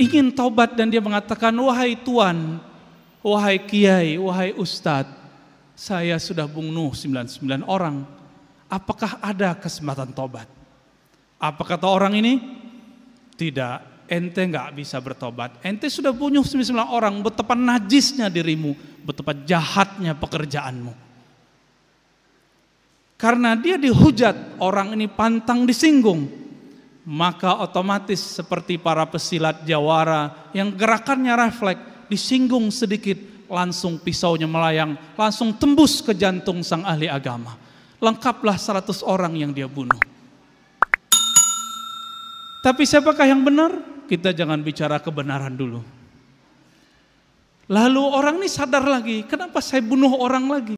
ingin taubat dan dia mengatakan, wahai Tuan, wahai Kiai, wahai Ustadz, saya sudah bunuh 99 orang. Apakah ada kesempatan taubat? Apa kata orang ini? Tidak, ente nggak bisa bertobat. Ente sudah bunuh 99 orang, betapa najisnya dirimu, betapa jahatnya pekerjaanmu. Karena dia dihujat, orang ini pantang disinggung maka otomatis seperti para pesilat jawara yang gerakannya refleks, disinggung sedikit, langsung pisaunya melayang, langsung tembus ke jantung sang ahli agama. Lengkaplah 100 orang yang dia bunuh. Tapi siapakah yang benar? Kita jangan bicara kebenaran dulu. Lalu orang ini sadar lagi, kenapa saya bunuh orang lagi?